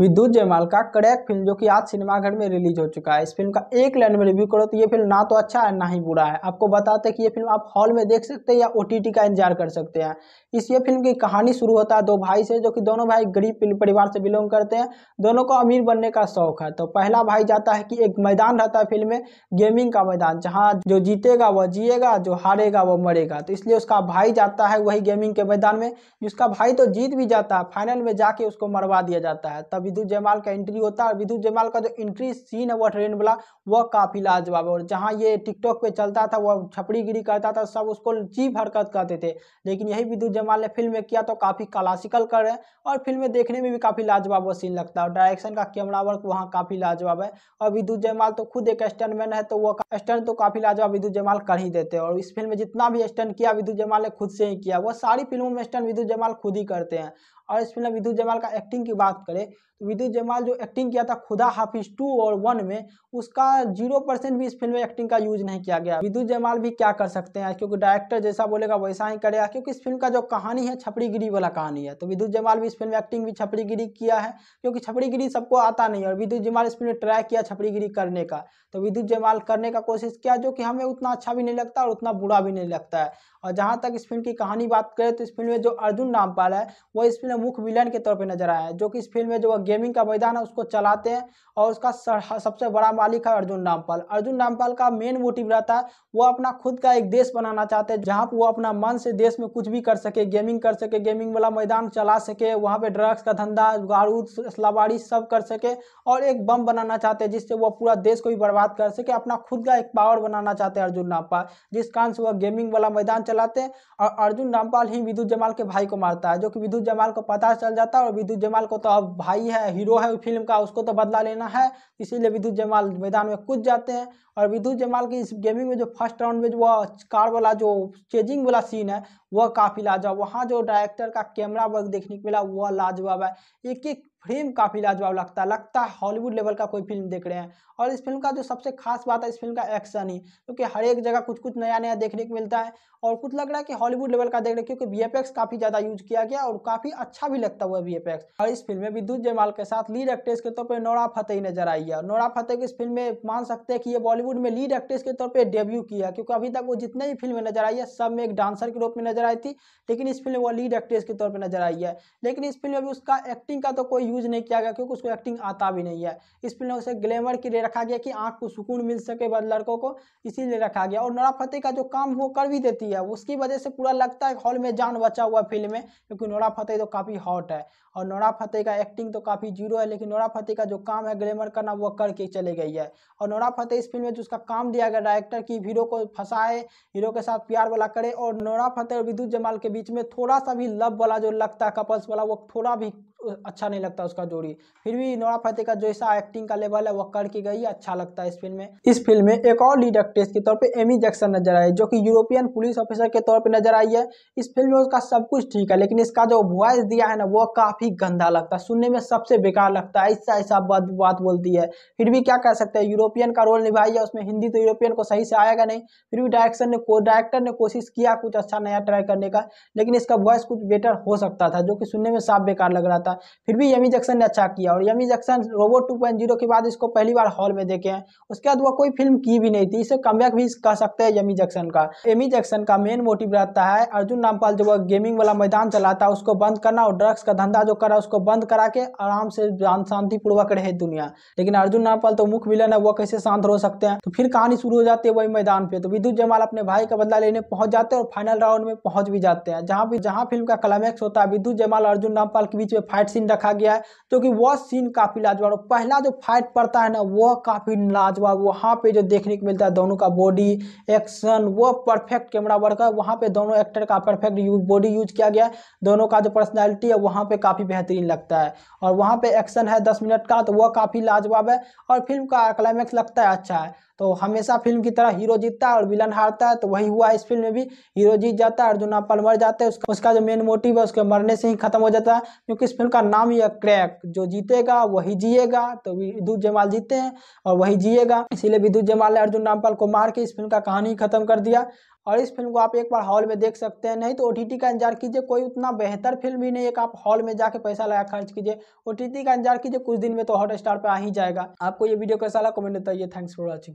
विद्युत जयमाल का क्रैक फिल्म जो कि आज सिनेमाघर में रिलीज हो चुका है इस फिल्म का एक लाइन में रिव्यू करो तो ये फिल्म ना तो अच्छा है ना ही बुरा है आपको बताते हैं कि ये फिल्म आप हॉल में देख सकते हैं या ओ का इंतजार कर सकते हैं इस ये फिल्म की कहानी शुरू होता है दो भाई से जो कि दोनों भाई गरीब परिवार से बिलोंग करते हैं दोनों को अमीर बनने का शौक है तो पहला भाई जाता है कि एक मैदान रहता है फिल्म में गेमिंग का मैदान जहाँ जो जीतेगा वह जिएगा जो हारेगा वह मरेगा तो इसलिए उसका भाई जाता है वही गेमिंग के मैदान में जिसका भाई तो जीत भी जाता है फाइनल में जाके उसको मरवा दिया जाता है तब विद्युत जयमाल का एंट्री होता है और विद्युत जयमाल का जो एंट्री सीन है वह ट्रेन वाला वह काफ़ी लाजवाब है और जहाँ ये टिकटॉक पे चलता था वह छपड़ी गिरी करता था सब उसको जीप हरकत करते थे लेकिन यही विद्युत जयमाल ने फिल्म में किया तो काफ़ी क्लासिकल कर रहे और फिल्म में देखने में भी काफ़ी लाजवाब वह सीन लगता है डायरेक्शन का कैमरा वर्क वहाँ काफ़ी लाजवाब है और विद्युत जयमाल तो खुद एक स्टंटमैन है तो वह स्टंट तो काफ़ी लाजवाब विद्युत जयमाल कर ही देते और इस फिल्म में जितना भी स्टंट किया विद्युत जयमाल ने खुद से ही किया वह सारी फिल्मों में स्टंट विद्युत जयमाल खुद ही करते हैं और इस फिल्म में विद्युत जयमाल का एक्टिंग की बात करें तो विद्युत जयमाल जो एक्टिंग किया था खुदा हाफिज टू और वन में उसका जीरो परसेंट भी इस फिल्म में एक्टिंग का यूज नहीं किया गया विद्युत जयमाल भी क्या कर सकते हैं क्योंकि डायरेक्टर जैसा बोलेगा वैसा ही करेगा क्योंकि इस फिल्म का जो कहानी है छपरीगिरी वाला कहानी है तो विद्युत जमाल भी इस फिल्म में एक्टिंग भी छपरीगिरी किया है क्योंकि छपरीगिरी सबको आता नहीं और विद्युत जमाल इस फिल्म में ट्राई किया छपरीगिरी करने का तो विद्युत जयमाल करने का कोशिश किया जो कि हमें उतना अच्छा भी नहीं लगता और उतना बुरा भी नहीं लगता है और जहाँ तक इस फिल्म की कहानी बात करें तो इस फिल्म में जो अर्जुन रामपाल है वो इस फिल्म में मुख्य विलन के तौर पर नजर आया है जो कि इस फिल्म में जो गेमिंग का मैदान है उसको चलाते हैं और उसका सबसे बड़ा मालिक है अर्जुन रामपाल अर्जुन रामपाल का मेन मोटिव रहता है वो अपना खुद का एक देश बनाना चाहते हैं जहाँ पर वो अपना मन से देश में कुछ भी कर सके गेमिंग कर सके गेमिंग वाला मैदान चला सके वहाँ पर ड्रग्स का धंधा गारूद सलाबारी सब कर सके और एक बम बनाना चाहते हैं जिससे वो पूरा देश को भी बर्बाद कर सके अपना खुद का एक पावर बनाना चाहते हैं अर्जुन रामपाल जिस कारण से वह गेमिंग वाला मैदान चलाते हैं और अर्जुन रामपाल ही विद्युत जमाल के भाई को मारता है जो कि विद्युत जमाल को पता चल जाता है और विद्युत जमाल को तो अब भाई है है हीरो है उस फिल्म का उसको तो बदला लेना है इसीलिए विद्युत जमाल मैदान में कूद जाते हैं और विद्युत जमाल की इस गेमिंग में जो फर्स्ट राउंड में जो वह कार वाला जो चेजिंग वाला सीन है वह काफ़ी लाजवाब वहाँ जो डायरेक्टर का कैमरा वर्क देखने को मिला वह लाजवाब है एक एक फिल्म काफ़ी लाजवाब लगता है लगता है हॉलीवुड लेवल का कोई फिल्म देख रहे हैं और इस फिल्म का जो सबसे खास बात है इस फिल्म का एक्शन ही क्योंकि हर एक जगह कुछ कुछ नया नया देखने को मिलता है और कुछ लग रहा है कि हॉलीवुड लेवल का देख रहे हैं क्योंकि वी काफ़ी ज़्यादा यूज किया गया और काफ़ी अच्छा भी लगता हुआ वी और इस फिल्म में विद्युत जयमाल अग्रवाल के साथ लीड एक्ट्रेस के तौर पर नोरा फतेह नजर आई है नोरा की इस फिल्म में मान सकते हैं कि ये बॉलीवुड में लीड एक्ट्रेस के तौर पर डेब्यू किया क्योंकि अभी तक वो जितने भी फिल्में नजर आई है सब में एक डांसर के रूप में नजर आई थी लेकिन इस फिल्म में वो लीड एक्ट्रेस के तौर पर नजर आई है लेकिन इस फिल्म में भी उसका एक्टिंग का तो कोई यूज नहीं किया गया क्योंकि उसको एक्टिंग आता भी नहीं है इस फिल्म में उसे ग्लैमर के लिए रखा गया कि आँख को सुकून मिल सके लड़कों को इसीलिए रखा गया और नोरा फतेह का जो काम वो कर भी देती है उसकी वजह से पूरा लगता है हॉल में जान बचा हुआ फिल्म में क्योंकि नोरा फतेह तो काफ़ी हॉट है और नोरा फतेह का एक्टिंग तो काफ़ी काफ़ी जीरो है लेकिन नोरा फतेह का जो काम है ग्लैमर करना वो करके चले गई है और नोरा फतेह इस फिल्म में जो उसका काम दिया गया डायरेक्टर की हीरो को फंसाए हीरो के साथ प्यार वाला करे और नोरा फतेह और विद्युत जमाल के बीच में थोड़ा सा भी लव वाला जो लगता है कपल्स वाला वो थोड़ा भी अच्छा नहीं लगता उसका जोड़ी फिर भी नोरा फतेह का जैसा एक्टिंग का लेवल है वह करके गई अच्छा लगता है इस फिल्म में इस फिल्म में एक और लीड एक्ट्रेस के तौर पर एमी जैक्सन नजर आई जो कि यूरोपियन पुलिस ऑफिसर के तौर पर नजर आई है इस फिल्म में उसका सब कुछ ठीक है लेकिन इसका जो वॉयस दिया है ना वो काफ़ी गंदा लगता है सुनने में सबसे बेकार लगता है ऐसा ऐसा बात बोलती है फिर भी क्या कह सकते हैं यूरोपियन का रोल निभाई है उसमें हिंदी तो यूरोपियन को सही से आएगा नहीं फिर भी डायरेक्शन ने डायरेक्टर ने कोशिश किया कुछ अच्छा नया ट्राई करने का लेकिन इसका वॉयस कुछ बेटर हो सकता था जो कि सुनने में साफ बेकार लग रहा था था फिर भी यमी जैक्सन ने अच्छा किया और Amy Jackson robot two point zero के बाद इसको पहली बार हॉल में देखे हैं उसके बाद वो कोई फिल्म की भी नहीं थी इसे कम भी कह सकते हैं यमी जैक्सन का यमी जैक्सन का मेन मोटिव रहता है अर्जुन रामपाल जो वह गेमिंग वाला मैदान चलाता है उसको बंद करना और ड्रग्स का धंधा जो करा उसको बंद करा के आराम से शांतिपूर्वक रहे दुनिया लेकिन अर्जुन रामपाल तो मुख्य विलन है वो कैसे शांत हो सकते हैं तो फिर कहानी शुरू हो जाती है वही मैदान पे तो विद्युत जमाल अपने भाई का बदला लेने पहुंच जाते हैं और फाइनल राउंड में पहुंच भी जाते हैं जहां भी जहां फिल्म का क्लाइमैक्स होता है विद्युत जमाल अर्जुन रामपाल के बीच में फाइट सीन रखा गया है जो कि वह सीन काफ़ी लाजवाब और पहला जो फाइट पड़ता है ना वह काफ़ी लाजवाब वहां पे जो देखने को मिलता है दोनों का बॉडी एक्शन वह परफेक्ट कैमरा वर्क है वहां पे दोनों एक्टर का परफेक्ट यूज बॉडी यूज किया गया है दोनों का जो पर्सनैलिटी है वहां पर काफ़ी बेहतरीन लगता है और वहां पर एक्शन है दस मिनट का तो वह काफ़ी लाजवाब है और फिल्म का क्लाइमैक्स लगता है अच्छा है तो हमेशा फिल्म की तरह हीरो जीतता है और विलन हारता है तो वही हुआ इस फिल्म में भी हीरो जीत जाता है अर्जुन अपल मर जाता है उसका उसका जो मेन मोटिव है उसके मरने से ही खत्म हो जाता है क्योंकि इस फिल्म का नाम ही है क्रैक जो जीतेगा वही जिएगा तो विद्युत जमाल जीते हैं और वही जिएगा इसीलिए विद्युत जमाल ने अर्जुन रामपाल को मार के इस फिल्म का कहानी खत्म कर दिया और इस फिल्म को आप एक बार हॉल में देख सकते हैं नहीं तो ओ का इंतजार कीजिए कोई उतना बेहतर फिल्म भी नहीं है कि आप हॉल में जाके पैसा लगा खर्च कीजिए ओ का इंतजार कीजिए कुछ दिन में तो हॉट स्टार पर आ ही जाएगा आपको ये वीडियो कैसा लगा कमेंट बताइए थैंक्स फॉर वॉचिंग